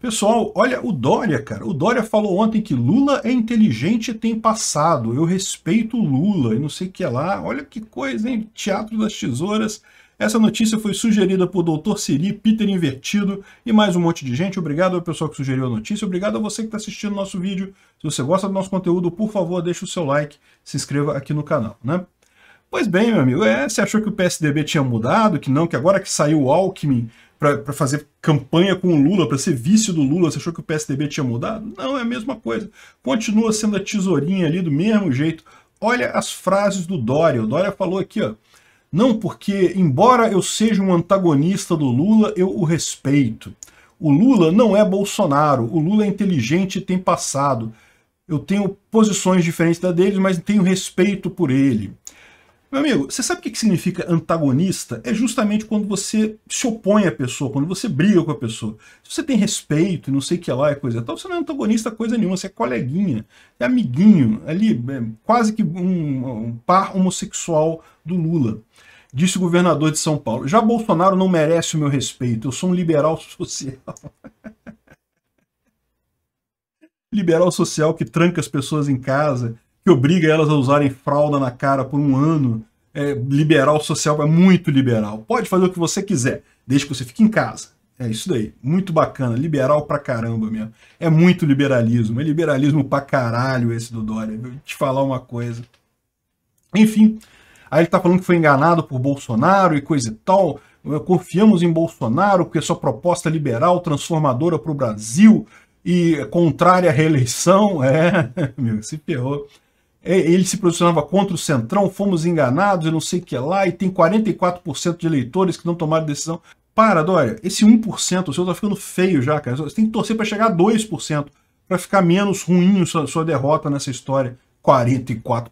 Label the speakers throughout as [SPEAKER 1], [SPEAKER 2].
[SPEAKER 1] Pessoal, olha o Dória, cara. O Dória falou ontem que Lula é inteligente e tem passado. Eu respeito Lula e não sei o que lá. Olha que coisa, hein? Teatro das Tesouras. Essa notícia foi sugerida por Dr. Siri, Peter Invertido e mais um monte de gente. Obrigado ao pessoal que sugeriu a notícia. Obrigado a você que está assistindo nosso vídeo. Se você gosta do nosso conteúdo, por favor, deixe o seu like, se inscreva aqui no canal, né? Pois bem, meu amigo, é, você achou que o PSDB tinha mudado, que não, que agora que saiu o Alckmin, para fazer campanha com o Lula, para ser vice do Lula, você achou que o PSDB tinha mudado? Não, é a mesma coisa. Continua sendo a tesourinha ali do mesmo jeito. Olha as frases do Dória. O Dória falou aqui, ó. Não, porque, embora eu seja um antagonista do Lula, eu o respeito. O Lula não é Bolsonaro. O Lula é inteligente e tem passado. Eu tenho posições diferentes da deles, mas tenho respeito por ele. Meu amigo, você sabe o que significa antagonista? É justamente quando você se opõe à pessoa, quando você briga com a pessoa. Se você tem respeito e não sei o que lá é coisa tal, você não é antagonista coisa nenhuma, você é coleguinha, é amiguinho, ali, é quase que um, um par homossexual do Lula. Disse o governador de São Paulo. Já Bolsonaro não merece o meu respeito, eu sou um liberal social. liberal social que tranca as pessoas em casa, que obriga elas a usarem fralda na cara por um ano. É, liberal social é muito liberal. Pode fazer o que você quiser, desde que você fique em casa. É isso daí. Muito bacana. Liberal pra caramba mesmo. É muito liberalismo. É liberalismo pra caralho esse do Dória. Vou te falar uma coisa. Enfim, aí ele tá falando que foi enganado por Bolsonaro e coisa e tal. Confiamos em Bolsonaro porque sua proposta liberal, transformadora pro Brasil e contrária à reeleição. É, meu, se ferrou. É, ele se posicionava contra o Centrão, fomos enganados e não sei o que lá, e tem 44% de eleitores que não tomaram decisão. Para, Dória, esse 1% o senhor tá ficando feio já, cara. Você tem que torcer para chegar a 2%, para ficar menos ruim sua, sua derrota nessa história. 44%.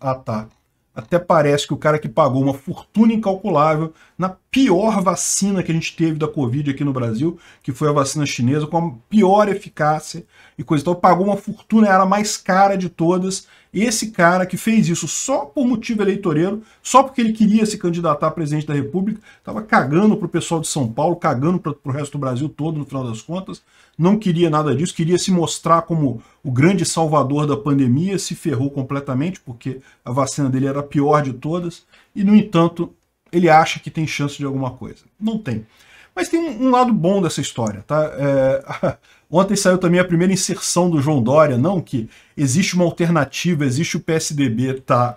[SPEAKER 1] Ah, tá. Até parece que o cara que pagou uma fortuna incalculável na pior vacina que a gente teve da Covid aqui no Brasil, que foi a vacina chinesa, com a pior eficácia e coisa. Então pagou uma fortuna, era a mais cara de todas. Esse cara que fez isso só por motivo eleitoreiro, só porque ele queria se candidatar a presidente da República, estava cagando para o pessoal de São Paulo, cagando para o resto do Brasil todo, no final das contas. Não queria nada disso, queria se mostrar como o grande salvador da pandemia, se ferrou completamente, porque a vacina dele era a pior de todas. E, no entanto, ele acha que tem chance de alguma coisa. Não tem. Mas tem um, lado bom dessa história, tá? É, ontem saiu também a primeira inserção do João Dória, não que existe uma alternativa, existe o PSDB, tá?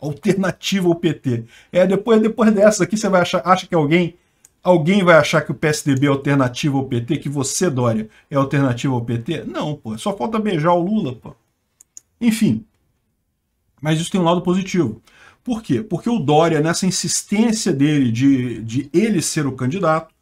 [SPEAKER 1] Alternativa ao PT. É, depois, depois dessa aqui você vai achar, acha que alguém Alguém vai achar que o PSDB é alternativa ao PT, que você, Dória, é alternativa ao PT? Não, pô. Só falta beijar o Lula, pô. Enfim. Mas isso tem um lado positivo. Por quê? Porque o Dória, nessa insistência dele de, de ele ser o candidato,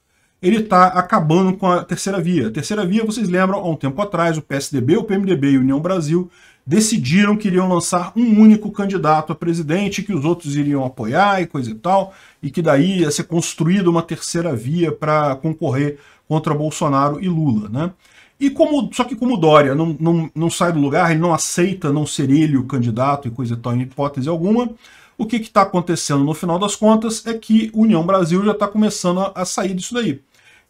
[SPEAKER 1] ele está acabando com a terceira via. A terceira via, vocês lembram, há um tempo atrás, o PSDB, o PMDB e a União Brasil decidiram que iriam lançar um único candidato a presidente, que os outros iriam apoiar e coisa e tal, e que daí ia ser construída uma terceira via para concorrer contra Bolsonaro e Lula. Né? E como, só que como Dória não, não, não sai do lugar, ele não aceita não ser ele o candidato e coisa e tal, em hipótese alguma, o que está acontecendo no final das contas é que União Brasil já está começando a, a sair disso daí.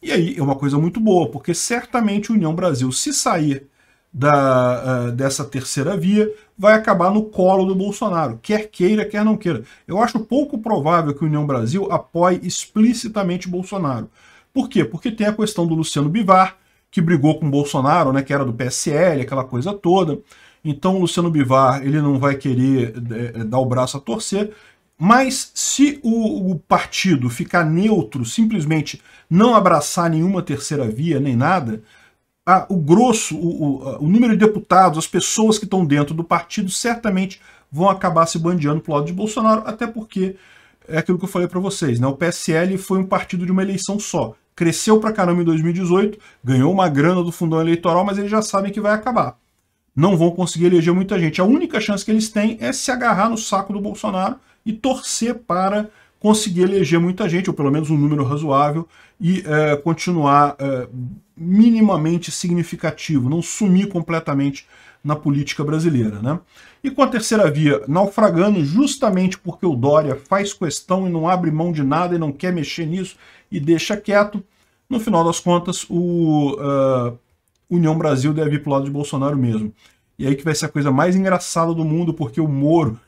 [SPEAKER 1] E aí é uma coisa muito boa, porque certamente União Brasil, se sair da, uh, dessa terceira via, vai acabar no colo do Bolsonaro, quer queira, quer não queira. Eu acho pouco provável que União Brasil apoie explicitamente Bolsonaro. Por quê? Porque tem a questão do Luciano Bivar, que brigou com Bolsonaro, né, que era do PSL, aquela coisa toda. Então, o Luciano Bivar ele não vai querer é, é, dar o braço a torcer. Mas se o, o, partido ficar neutro, simplesmente não abraçar nenhuma terceira via nem nada, a, o grosso, o, o, o, número de deputados, as pessoas que estão dentro do partido certamente vão acabar se bandeando para o lado de Bolsonaro, até porque é aquilo que eu falei para vocês, né? O PSL foi um partido de uma eleição só. Cresceu para caramba em 2018, ganhou uma grana do fundão eleitoral, mas eles já sabem que vai acabar não vão conseguir eleger muita gente. A única chance que eles têm é se agarrar no saco do Bolsonaro e torcer para conseguir eleger muita gente, ou pelo menos um número razoável, e é, continuar é, minimamente significativo, não sumir completamente na política brasileira. Né? E com a terceira via naufragando, justamente porque o Dória faz questão e não abre mão de nada e não quer mexer nisso e deixa quieto, no final das contas, o uh, União Brasil deve ir pro lado de Bolsonaro mesmo. E aí que vai ser a coisa mais engraçada do mundo, porque o Moro.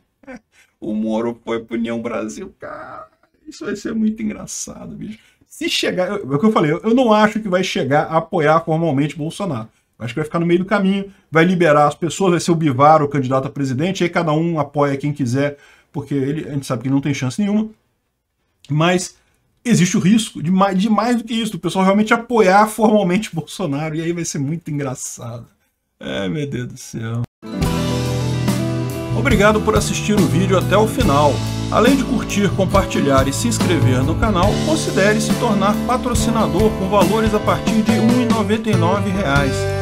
[SPEAKER 1] o Moro foi pro União Brasil, cara. Isso vai ser muito engraçado, bicho. Se chegar. é o que eu falei, eu não acho que vai chegar a apoiar formalmente Bolsonaro. Acho que vai ficar no meio do caminho, vai liberar as pessoas, vai ser o Bivar o candidato a presidente, aí cada um apoia quem quiser, porque ele, a gente sabe que não tem chance nenhuma. Mas existe o risco de mais, de mais do que isso, do pessoal realmente apoiar formalmente Bolsonaro. E aí vai ser muito engraçado. É, meu Deus do céu. Obrigado por assistir o vídeo até o final. Além de curtir, compartilhar e se inscrever no canal, considere se tornar patrocinador com valores a partir de R$ 1,99